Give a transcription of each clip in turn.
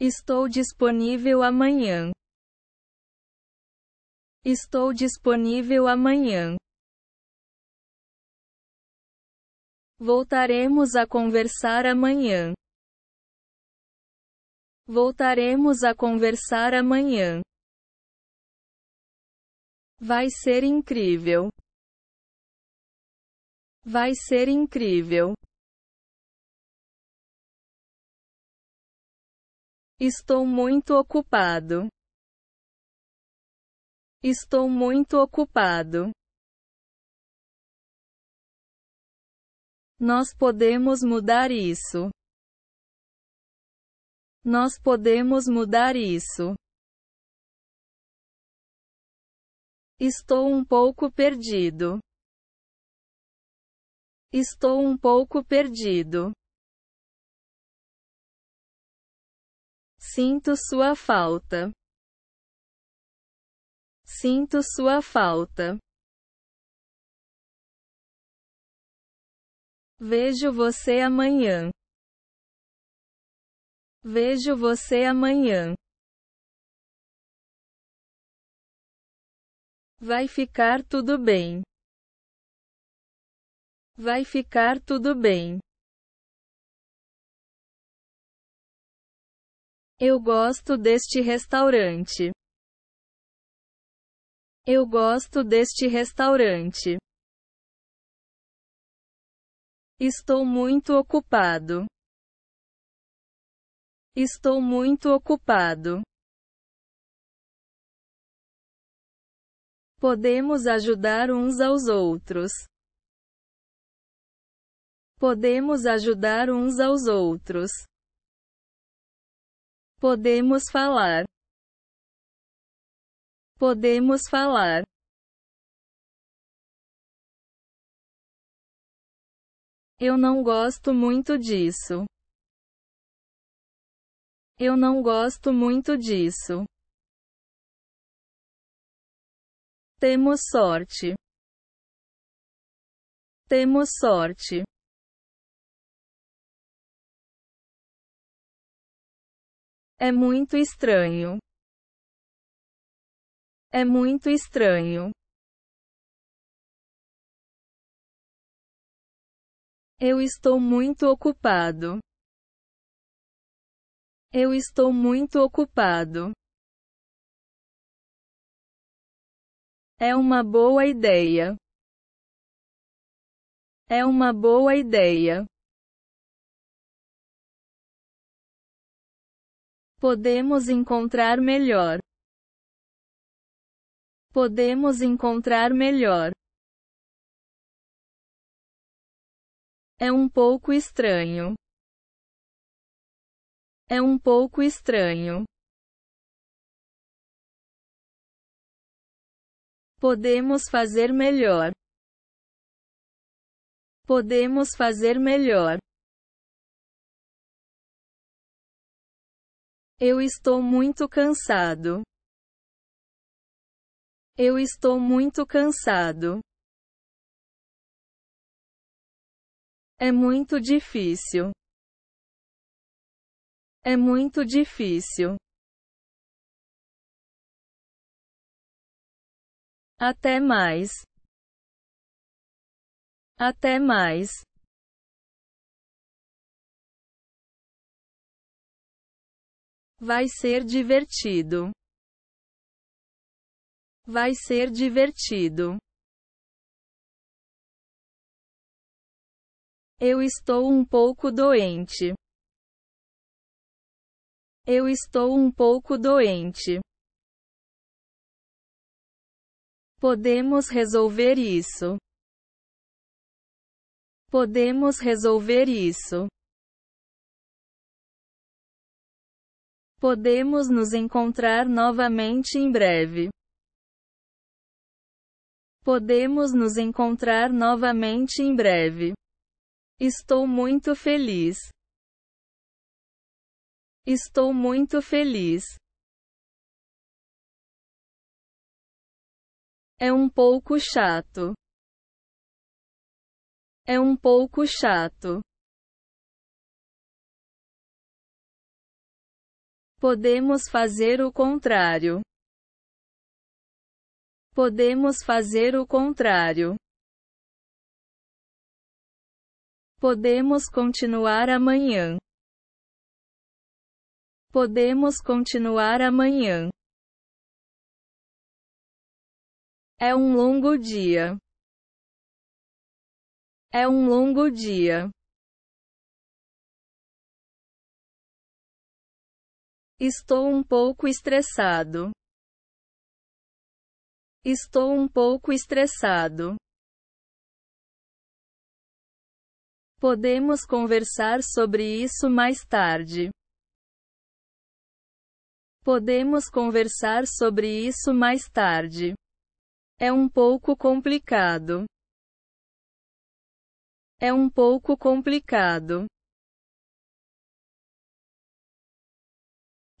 Estou disponível amanhã. Estou disponível amanhã. Voltaremos a conversar amanhã. Voltaremos a conversar amanhã. Vai ser incrível. Vai ser incrível. Estou muito ocupado. Estou muito ocupado. Nós podemos mudar isso. Nós podemos mudar isso. Estou um pouco perdido. Estou um pouco perdido. Sinto sua falta. Sinto sua falta. Vejo você amanhã. Vejo você amanhã. Vai ficar tudo bem. Vai ficar tudo bem. Eu gosto deste restaurante. Eu gosto deste restaurante. Estou muito ocupado. Estou muito ocupado. Podemos ajudar uns aos outros. Podemos ajudar uns aos outros. Podemos falar. Podemos falar. Eu não gosto muito disso. Eu não gosto muito disso. Temos sorte. Temos sorte. É muito estranho. É muito estranho. Eu estou muito ocupado. Eu estou muito ocupado. É uma boa ideia. É uma boa ideia. Podemos encontrar melhor. Podemos encontrar melhor. É um pouco estranho. É um pouco estranho. Podemos fazer melhor. Podemos fazer melhor. Eu estou muito cansado. Eu estou muito cansado. É muito difícil. É muito difícil. Até mais. Até mais. Vai ser divertido. Vai ser divertido. Eu estou um pouco doente. Eu estou um pouco doente. Podemos resolver isso. Podemos resolver isso. Podemos nos encontrar novamente em breve. Podemos nos encontrar novamente em breve. Estou muito feliz. Estou muito feliz. É um pouco chato. É um pouco chato. Podemos fazer o contrário. Podemos fazer o contrário. Podemos continuar amanhã. Podemos continuar amanhã. É um longo dia. É um longo dia. Estou um pouco estressado. Estou um pouco estressado. Podemos conversar sobre isso mais tarde. Podemos conversar sobre isso mais tarde. É um pouco complicado. É um pouco complicado.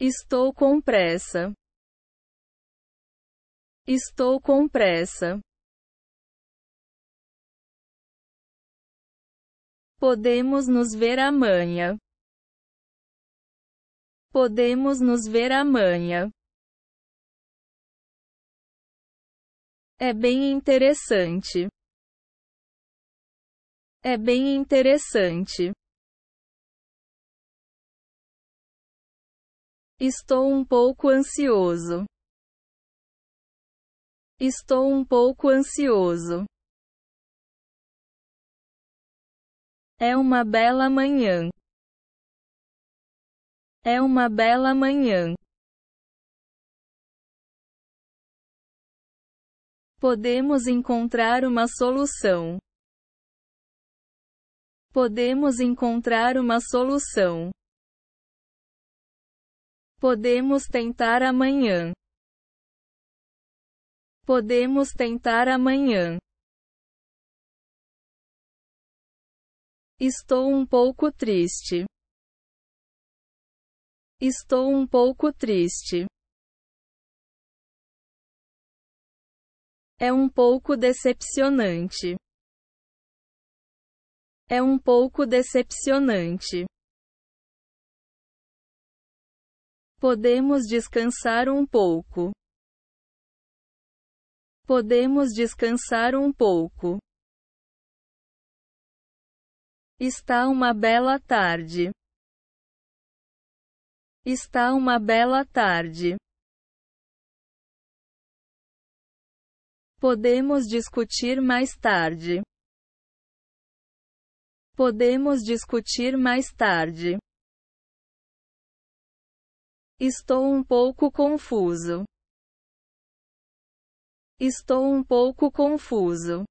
Estou com pressa. Estou com pressa. Podemos nos ver amanhã. Podemos nos ver amanhã. É bem interessante. É bem interessante. Estou um pouco ansioso. Estou um pouco ansioso. É uma bela manhã. É uma bela manhã. Podemos encontrar uma solução. Podemos encontrar uma solução. Podemos tentar amanhã. Podemos tentar amanhã. Estou um pouco triste. Estou um pouco triste. É um pouco decepcionante. É um pouco decepcionante. Podemos descansar um pouco. Podemos descansar um pouco. Está uma bela tarde. Está uma bela tarde. Podemos discutir mais tarde. Podemos discutir mais tarde. Estou um pouco confuso. Estou um pouco confuso.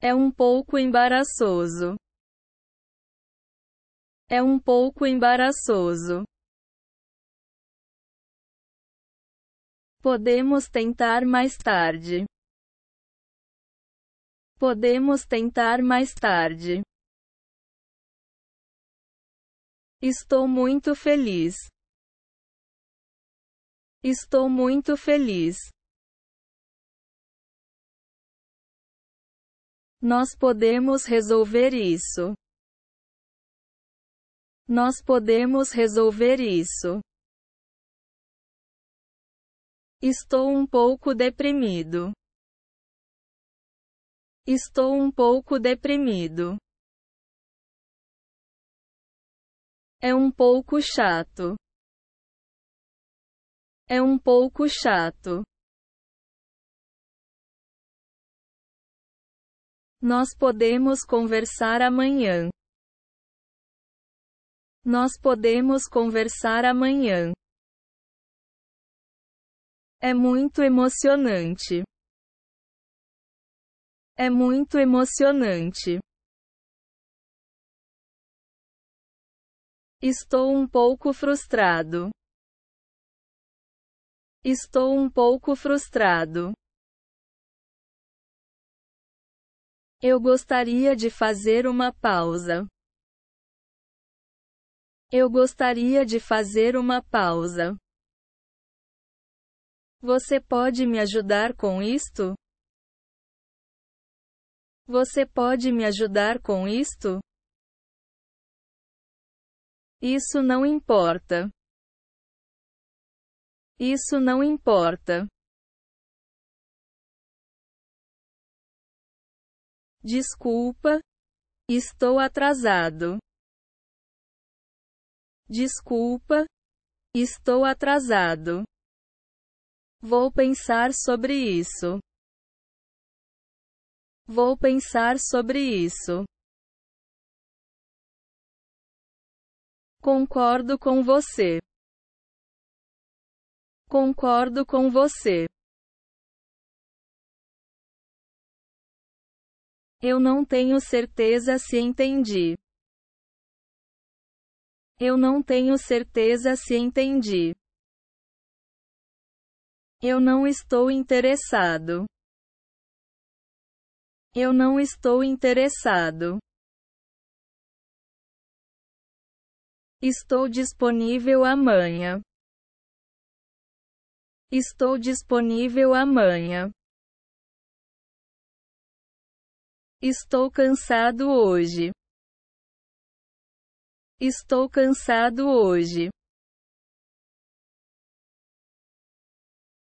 É um pouco embaraçoso. É um pouco embaraçoso. Podemos tentar mais tarde. Podemos tentar mais tarde. Estou muito feliz. Estou muito feliz. Nós podemos resolver isso. Nós podemos resolver isso. Estou um pouco deprimido. Estou um pouco deprimido. É um pouco chato. É um pouco chato. Nós podemos conversar amanhã. Nós podemos conversar amanhã. É muito emocionante. É muito emocionante. Estou um pouco frustrado. Estou um pouco frustrado. Eu gostaria de fazer uma pausa. Eu gostaria de fazer uma pausa. Você pode me ajudar com isto? Você pode me ajudar com isto? Isso não importa. Isso não importa. Desculpa, estou atrasado. Desculpa, estou atrasado. Vou pensar sobre isso. Vou pensar sobre isso. Concordo com você. Concordo com você. Eu não tenho certeza se entendi. Eu não tenho certeza se entendi. Eu não estou interessado. Eu não estou interessado. Estou disponível amanhã. Estou disponível amanhã. Estou cansado hoje. Estou cansado hoje.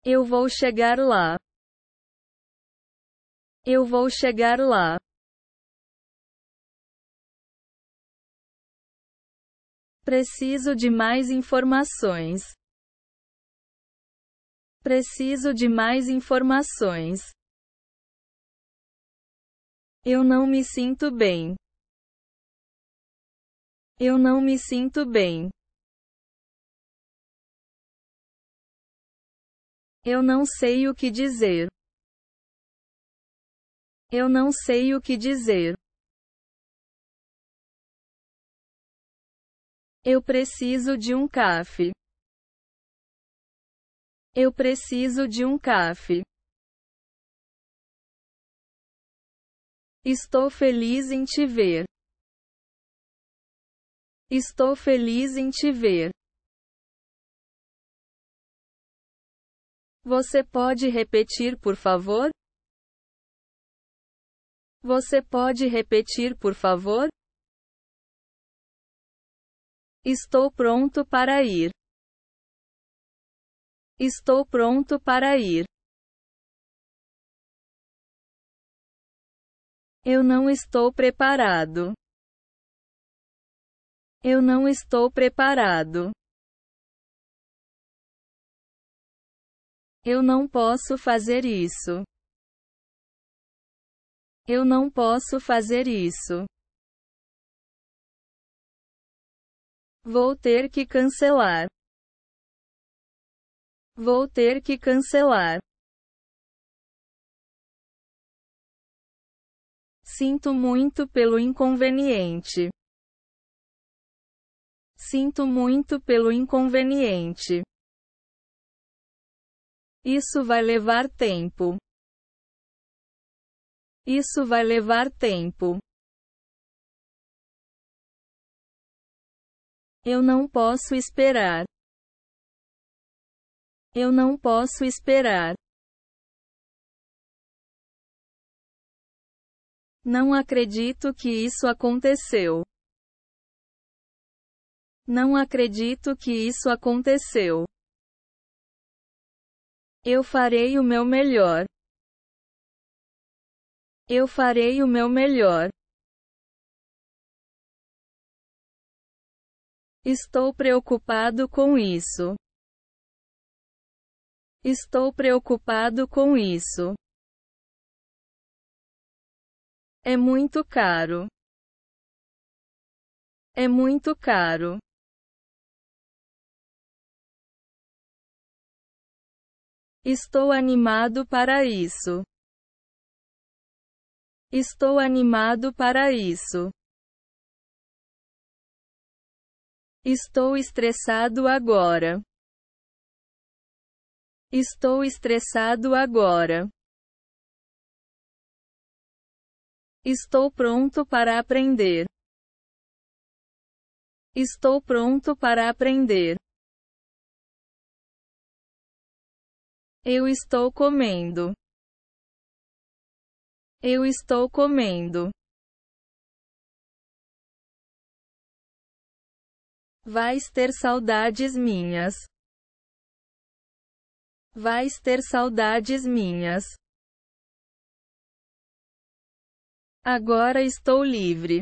Eu vou chegar lá. Eu vou chegar lá. Preciso de mais informações. Preciso de mais informações. Eu não me sinto bem. Eu não me sinto bem. Eu não sei o que dizer. Eu não sei o que dizer. Eu preciso de um café. Eu preciso de um café. Estou feliz em te ver. Estou feliz em te ver. Você pode repetir, por favor? Você pode repetir, por favor? Estou pronto para ir. Estou pronto para ir. Eu não estou preparado. Eu não estou preparado. Eu não posso fazer isso. Eu não posso fazer isso. Vou ter que cancelar. Vou ter que cancelar. Sinto muito pelo inconveniente. Sinto muito pelo inconveniente. Isso vai levar tempo. Isso vai levar tempo. Eu não posso esperar. Eu não posso esperar. Não acredito que isso aconteceu. Não acredito que isso aconteceu. Eu farei o meu melhor. Eu farei o meu melhor. Estou preocupado com isso. Estou preocupado com isso. É muito caro. É muito caro. Estou animado para isso. Estou animado para isso. Estou estressado agora. Estou estressado agora. Estou pronto para aprender. Estou pronto para aprender. Eu estou comendo. Eu estou comendo. Vais ter saudades minhas. Vais ter saudades minhas. Agora estou livre.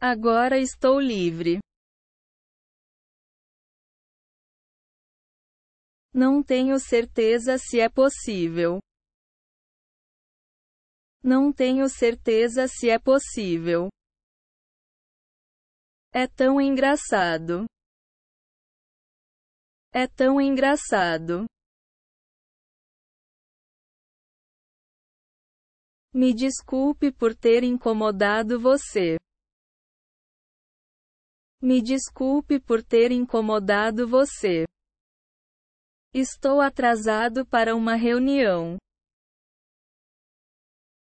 Agora estou livre. Não tenho certeza se é possível. Não tenho certeza se é possível. É tão engraçado. É tão engraçado. Me desculpe por ter incomodado você. Me desculpe por ter incomodado você. Estou atrasado para uma reunião.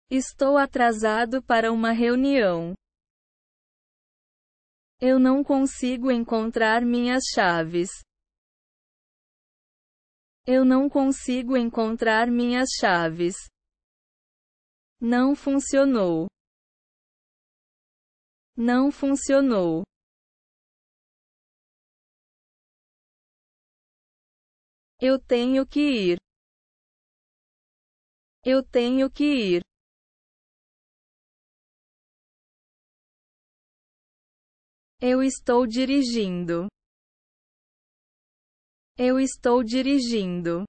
Estou atrasado para uma reunião. Eu não consigo encontrar minhas chaves. Eu não consigo encontrar minhas chaves. Não funcionou. Não funcionou. Eu tenho que ir. Eu tenho que ir. Eu estou dirigindo. Eu estou dirigindo.